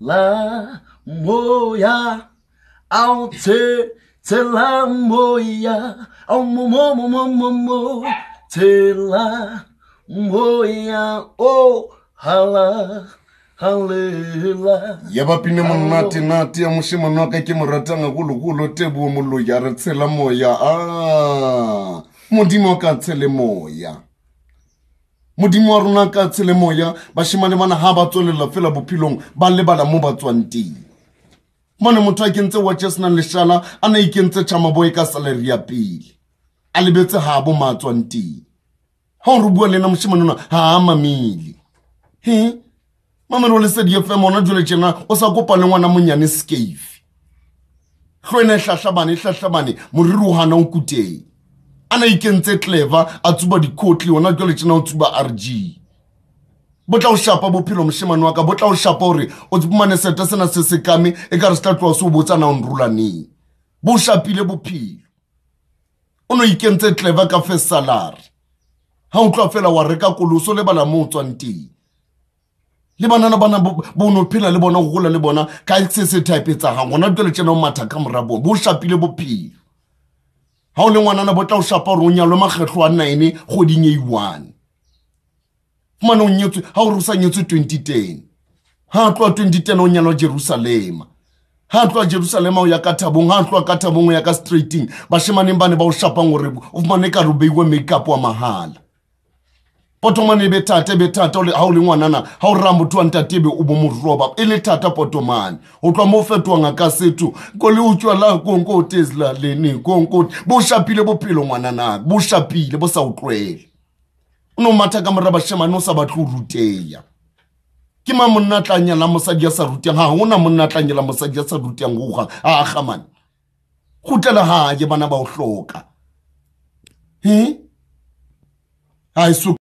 la moya aute te la moya au mo mo mo mo mo mo te la moya o hala halela yabapine monnatenate a mošemanwaka ke moratanga gologolo tebomo loya re tshela moya a modimo ka tshele moya modimo wa rona ka tselemoya bashimane bana ga ba tswelela fela bophelong ba lebala mo batswang tswang teng mone motho a kentse watche senang leshala a ne ikentse chamaboe ka salary ya pele a lebetse ga bo ma tswang teng ga o re bua le na moshimane ona ga a mamele he mamelo lesedi fm ona jole tjena o sa kopa le ngwana monyane scafe tlho ena e tlhatlhabane e tlhatlhabane moriri o gana o kuteng a ikentse clever a tsuba dikotli ona jwale tsena o tsuba r g bo tla o shapa bophelo moshemane wa ka bo tla o shapa gore o tsepomane seta sena se se kame e ka re se tla tloa se o botsana o nrolaneng bo o shapile bophelo o ne o ikentse clever ka first salary ga o tloa fela wa reka koloso le mo o tswang teng le banana bana bo no phela le bona go gola le bona ka se se type tsagang gona jwale tsena o matha ka morabone bo o shapile bophelo ga o le ngwanana bo tla o sapa gore o nyalwe makgetlho a nine goding eione fomane o nyetswe ga ore o sa nyetswe twenty ten ga a tloa twenty ten o nyalwa jerusalema ga a tloa jerusalema o ya ka thabong ga a tloa ka thabong o ya ka straighteng bashemaneng ba ne ba o shapang gore o fomane ka re o beiwe makeup wa mahala potomani be betata ha o le ngwanana ha o ramothuang tatebe o bo moroba e le thata potomane o tloa mo fetoanga ka setho ko le utswa la konkote o lene konkote bo shapile bophelo ngwananaka bo shapile bo sa utlwele o ne o matha ka mora o sa batle o ruteya ke ma monna tla nyala mosadi ya sa rutang ga gona monna tla nyala mosadi ya sa rutang gogang a agamane gutlela gae bana ba o hloka e a